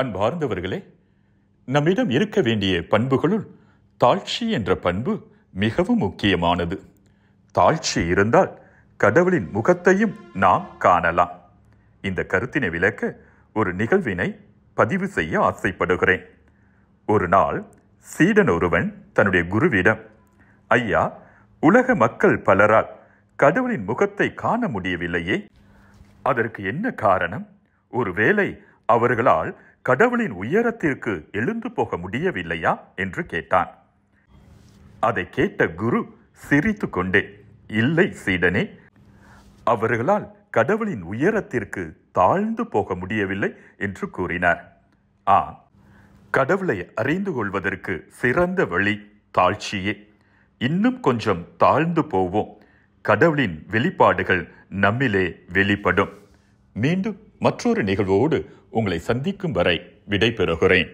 அன்பார்ந்தவர்களே நம்மிடம் இருக்க வேண்டிய பண்புகளுள் தாழ்ச்சி என்ற பண்பு மிகவும் முக்கியமானது தாழ்ச்சி இருந்தால் கடவுளின் முகத்தையும் நாம் காணலாம் இந்த கருத்தினை விளக்க ஒரு நிகழ்வினை பதிவு செய்ய ஆசைப்படுகிறேன் ஒரு நாள் சீடன் ஒருவன் தன்னுடைய குருவிடம் ஐயா உலக மக்கள் பலரால் கடவுளின் முகத்தை காண முடியவில்லையே அதற்கு என்ன காரணம் ஒருவேளை அவர்களால் கடவுளின் உயரத்திற்கு எழுந்து போக முடியவில்லையா என்று கேட்டான் அதை கேட்ட குரு சிரித்து கொண்டே இல்லை சீடனே அவர்களால் கடவுளின் உயரத்திற்கு தாழ்ந்து போக முடியவில்லை என்று கூறினார் ஆ கடவுளை அறிந்து கொள்வதற்கு சிறந்த வழி தாழ்ச்சியே இன்னும் கொஞ்சம் தாழ்ந்து போவோம் கடவுளின் வெளிப்பாடுகள் நம்மிலே வெளிப்படும் மீண்டும் மற்றொரு நிகழ்வோடு உங்களை சந்திக்கும் வரை விடைபெறுகிறேன்